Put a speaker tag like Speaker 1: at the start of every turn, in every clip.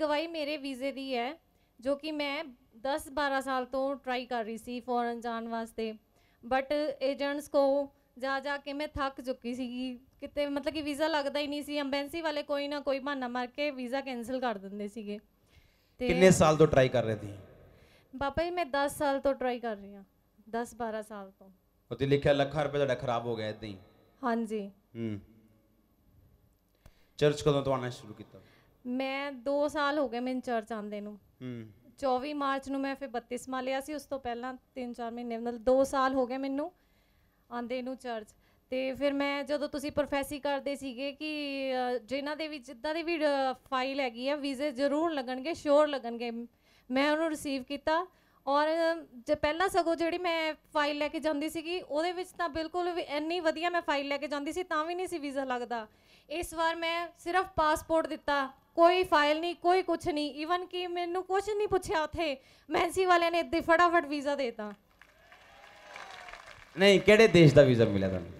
Speaker 1: ਗਵਾਹੀ ਮੇਰੇ ਵੀਜ਼ੇ ਦੀ ਹੈ ਜੋ ਕਿ ਮੈਂ 10-12 ਸਾਲ ਤੋਂ ਟਰਾਈ ਕਰ ਰਹੀ ਸੀ ਫੋਰਨ ਜਾਣ ਵਾਸਤੇ ਬਟ ਏਜੰਟਸ ਕੋ ਜਾ ਜਾ ਕੇ ਮੈਂ ਥੱਕ ਚੁੱਕੀ ਸੀਗੀ ਕਿਤੇ ਮਤਲਬ ਕਿ ਵੀਜ਼ਾ ਲੱਗਦਾ ਹੀ ਨਹੀਂ ਸੀ ਐਮਬੈਂਸੀ ਵਾਲੇ ਕੋਈ ਨਾ ਕੋਈ ਬਹਾਨਾ ਮਾਰ ਕੇ ਵੀਜ਼ਾ ਕੈਨਸਲ ਕਰ ਦਿੰਦੇ ਸੀਗੇ ਤੇ ਕਿੰਨੇ ਸਾਲ
Speaker 2: ਤੋਂ ਟਰਾਈ ਕਰ ਰਹੇ ਸੀ
Speaker 1: ਬਾਬਾ ਜੀ ਮੈਂ 10 ਸਾਲ ਤੋਂ ਟਰਾਈ ਕਰ ਰਹੀ ਹਾਂ 10 12 ਸਾਲ ਤੋਂ
Speaker 2: ਉਹਦੇ ਲਿਖਿਆ ਲੱਖਾਂ ਰੁਪਏ ਤੁਹਾਡਾ ਖਰਾਬ ਹੋ ਗਿਆ ਇਦਾਂ ਹੀ ਹਾਂਜੀ ਹੂੰ ਚਰਚ ਕਦੋਂ ਤੋਂ ਆਣਾ ਸ਼ੁਰੂ ਕੀਤਾ
Speaker 1: ਮੈਂ 2 ਸਾਲ ਹੋ ਗਏ ਮੈਨੂੰ ਚਰਚ ਆਂਦੇ ਨੂੰ ਹੂੰ 24 ਮਾਰਚ ਨੂੰ ਮੈਂ ਫਿਰ 32ਵਾਂ ਲਿਆ ਸੀ ਉਸ ਤੋਂ ਪਹਿਲਾਂ 3-4 ਮਹੀਨੇ ਮਤਲਬ 2 ਸਾਲ ਹੋ ਗਏ ਮੈਨੂੰ ਆਂਦੇ ਨੂੰ ਚਰਚ ਤੇ ਫਿਰ ਮੈਂ ਜਦੋਂ ਤੁਸੀਂ ਪ੍ਰੋਫੈਸੀ ਕਰਦੇ ਸੀਗੇ ਕਿ ਜਿਨ੍ਹਾਂ ਦੇ ਵੀ ਜਿੱਦਾਂ ਦੇ ਵੀ ਫਾਈਲ ਹੈਗੀ ਆ ਵੀਜ਼ੇ ਜ਼ਰੂਰ ਲੱਗਣਗੇ ਸ਼ੋਰ ਲੱਗਣਗੇ ਮੈਂ ਉਹਨੂੰ ਰਿਸੀਵ ਕੀਤਾ ਔਰ ਜੇ ਪਹਿਲਾਂ ਸਗੋ ਜਿਹੜੀ ਮੈਂ ਫਾਈਲ ਲੈ ਕੇ ਜਾਂਦੀ ਸੀਗੀ ਉਹਦੇ ਵਿੱਚ ਤਾਂ ਬਿਲਕੁਲ ਵੀ ਇੰਨੀ ਵਧੀਆ ਮੈਂ ਫਾਈਲ ਲੈ ਕੇ ਜਾਂਦੀ ਸੀ ਤਾਂ ਵੀ ਨਹੀਂ ਸੀ ਵੀਜ਼ਾ ਲੱਗਦਾ ਇਸ ਵਾਰ ਮੈਂ ਸਿਰਫ ਪਾਸਪੋਰਟ ਦਿੱਤਾ ਕੋਈ ਫਾਈਲ ਨਹੀਂ ਕੋਈ ਕੁਝ ਨਹੀਂ ਇਵਨ ਕਿ ਮੈਨੂੰ ਕੁਝ ਨਹੀਂ ਪੁੱਛਿਆ ਉਥੇ ਮੈਂਸੀ ਵਾਲਿਆਂ ਨੇ ਇੱਦੇ ਫਟਾਫਟ ਵੀਜ਼ਾ ਦੇਤਾ
Speaker 2: ਨਹੀਂ ਕਿਹੜੇ ਦੇਸ਼ ਦਾ ਵੀਜ਼ਾ ਮਿਲਿਆ ਤੁਹਾਨੂੰ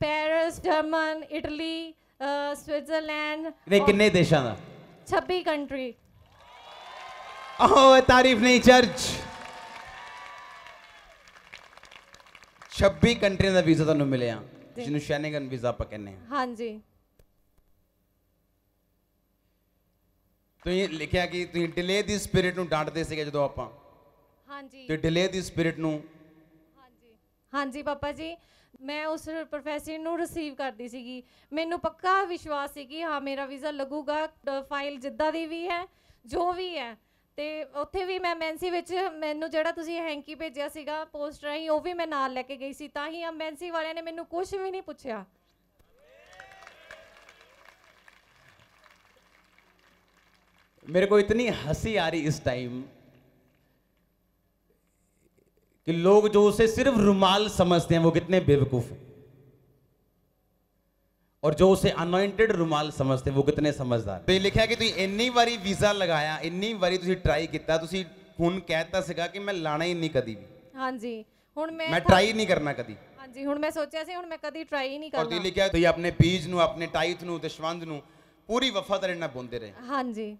Speaker 1: ਪੈਰਿਸ ਜਰਮਨ ਇਟਲੀ ਸਵਿਟਜ਼ਰਲੈਂਡ ਨਹੀਂ
Speaker 2: ਕਿੰਨੇ ਦੇਸ਼ਾਂ ਦਾ
Speaker 1: 26 ਕੰਟਰੀ
Speaker 2: ਓਹ ਤਾਰੀਫ ਨਹੀਂ ਚਰਚ 26 ਕੰਟਰੀਆਂ ਦਾ ਵੀਜ਼ਾ ਤੁਹਾਨੂੰ ਮਿਲਿਆ ਜਿਹਨੂੰ ਸ਼ੈਨੇਗਨ ਵੀਜ਼ਾ ਆਪਾਂ ਕਹਿੰਦੇ ਹਾਂ ਹਾਂਜੀ ਤੁਸੀਂ ਲਿਖਿਆ ਕਿ ਤੁਸੀਂ ਡਿਲੇ ਦੀ ਸਪਿਰਿਟ ਨੂੰ ਡਾਂਟਦੇ ਸੀਗੇ ਜਦੋਂ ਆਪਾਂ ਹਾਂਜੀ ਤੇ ਡਿਲੇ ਦੀ ਸਪਿਰਿਟ ਨੂੰ
Speaker 1: ਹਾਂਜੀ ਹਾਂਜੀ ਪਾਪਾ ਜੀ ਮੈਂ ਉਸ ਪ੍ਰੋਫੈਸਰ ਨੂੰ ਰਿਸੀਵ ਕਰਦੀ ਸੀਗੀ ਮੈਨੂੰ ਪੱਕਾ ਵਿਸ਼ਵਾਸ ਸੀ ਕਿ ਹਾਂ ਮੇਰਾ ਵੀਜ਼ਾ ਲੱਗੂਗਾ ਫਾਈਲ ਜਿੱਦਾਂ ਦੀ ਵੀ ਹੈ ਜੋ ਵੀ ਹੈ ਤੇ ਉੱਥੇ ਵੀ ਮੈਂ ਮੈਂਸੀ ਵਿੱਚ ਮੈਨੂੰ ਜਿਹੜਾ ਤੁਸੀਂ ਹੈਂਕੀ ਭੇਜਿਆ ਸੀਗਾ ਪੋਸਟ ਹੀ ਉਹ ਵੀ ਮੈਂ ਨਾਲ ਲੈ ਕੇ ਗਈ ਸੀ ਤਾਂ ਹੀ ਮੈਂਸੀ ਵਾਲਿਆਂ ਨੇ ਮੈਨੂੰ ਕੁਝ ਵੀ ਨਹੀਂ ਪੁੱਛਿਆ
Speaker 2: ਮੇਰੇ ਕੋ ਇਤਨੀ ਹਸੀ ਆ ਰਹੀ ਇਸ ਟਾਈਮ ਕਿ ਲੋਕ ਜੋ ਉਸੇ ਸਿਰਫ ਰੁਮਾਲ ਸਮਝਦੇ ਆ ਉਹ ਕਿੰਨੇ ਬੇਵਕੂਫ ਹੈ ਔਰ ਜੋ ਉਸੇ ਅਨੋਇੰਟਡ ਰੁਮਾਲ ਸਮਝਦੇ ਉਹ ਕਿਤਨੇ ਸਮਝਦਾਰ ਤੇ ਲਿਖਿਆ ਕਿ ਤੁਸੀਂ ਇੰਨੀ ਵਾਰੀ ਵੀਜ਼ਾ ਲਗਾਇਆ ਇੰਨੀ ਵਾਰੀ ਤੁਸੀਂ ਟਰਾਈ ਕੀਤਾ ਤੁਸੀਂ ਹੁਣ ਕਹਿਤਾ ਸੀਗਾ ਕਿ ਮੈਂ ਲਾਣਾ ਹੀ ਨਹੀਂ ਕਦੀ ਵੀ
Speaker 1: ਹਾਂਜੀ ਹੁਣ ਮੈਂ ਮੈਂ ਟਰਾਈ ਨਹੀਂ ਕਰਨਾ ਕਦੀ ਹਾਂਜੀ ਹੁਣ ਮੈਂ ਸੋਚਿਆ ਸੀ ਹੁਣ ਮੈਂ ਕਦੀ ਟਰਾਈ ਹੀ ਨਹੀਂ ਕਰਨਾ ਔਰ ਤੁਸੀਂ
Speaker 2: ਲਿਖਿਆ ਤੁਸੀਂ ਆਪਣੇ ਪੀਜ ਨੂੰ ਆਪਣੇ ਟਾਈਥ ਨੂੰ ਦਸ਼ਵੰਦ ਨੂੰ ਪੂਰੀ ਵਫਾਦਾਰੀ ਨਾਲ ਬੁੰਦੇ ਰਹੇ ਹਾਂਜੀ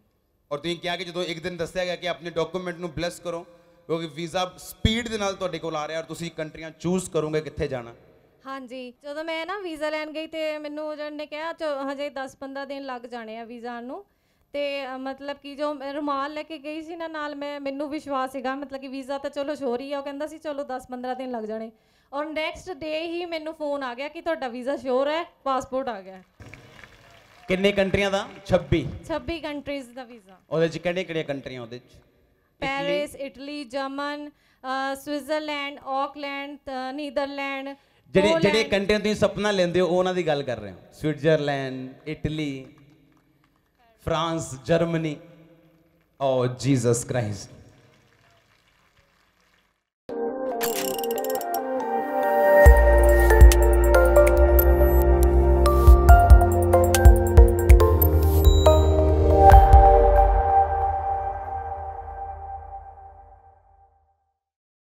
Speaker 2: ਔਰ ਤੁਸੀਂ ਕਿਹਾ ਕਿ ਜਦੋਂ ਇੱਕ ਦਿਨ ਦੱਸਿਆ ਗਿਆ ਕਿ ਆਪਣੇ ਡਾਕੂਮੈਂਟ ਨੂੰ ਬਲੈਸ ਕਰੋ ਕਿਉਂਕਿ ਵੀਜ਼ਾ ਸਪੀਡ ਦੇ ਨਾਲ ਤੁਹਾਡੇ ਕੋਲ ਆ ਰਿਹਾ ਔਰ ਤੁਸੀਂ ਕੰਟਰੀਆਂ ਚੂਜ਼ ਕਰੋਗੇ ਕਿੱਥੇ ਜਾਣਾ
Speaker 1: ਹਾਂਜੀ ਜਦੋਂ ਮੈਂ ਨਾ ਵੀਜ਼ਾ ਲੈਣ ਗਈ ਤੇ ਮੈਨੂੰ ਉਹਨਾਂ ਨੇ ਕਿਹਾ ਚ- ਹਜੇ 10-15 ਦਿਨ ਲੱਗ ਜਾਣੇ ਆ ਵੀਜ਼ਾ ਨੂੰ ਤੇ ਮਤਲਬ ਕਿ ਜੋ ਰੁਮਾਲ ਲੈ ਕੇ ਗਈ ਸੀ ਨਾ ਨਾਲ ਮੈਂ ਮੈਨੂੰ ਵਿਸ਼ਵਾਸ ਸੀਗਾ ਮਤਲਬ ਕਿ ਵੀਜ਼ਾ ਤਾਂ ਚਲੋ ਸ਼ੋਰ ਹੀ ਆ ਉਹ ਕਹਿੰਦਾ ਸੀ ਚਲੋ 10-15 ਦਿਨ ਲੱਗ ਜਾਣੇ ਔਰ ਨੈਕਸਟ ਡੇ ਹੀ ਮੈਨੂੰ ਫੋਨ ਆ ਗਿਆ ਕਿ ਤੁਹਾਡਾ ਵੀਜ਼ਾ ਸ਼ੋਰ ਹੈ ਪਾਸਪੋਰਟ ਆ ਗਿਆ
Speaker 2: ਕਿੰਨੇ ਕੰਟਰੀਆਂ ਦਾ 26
Speaker 1: 26 ਕੰਟਰੀਜ਼ ਦਾ ਵੀਜ਼ਾ
Speaker 2: ਉਹਦੇ ਚ ਕਿਹੜੇ ਕਿਹੜੇ ਕੰਟਰੀਆਂ ਉਹਦੇ ਚ
Speaker 1: Paris Italy German Switzerland Auckland Netherland ਜਿਹੜੇ ਜਿਹੜੇ
Speaker 2: ਕੰਟਰੀ ਤੁਸੀਂ ਸੁਪਨਾ ਲੈਂਦੇ ਹੋ ਉਹਨਾਂ ਦੀ ਗੱਲ ਕਰ ਰਹੇ ਹਾਂ Switzerland Italy France Germany oh Jesus Christ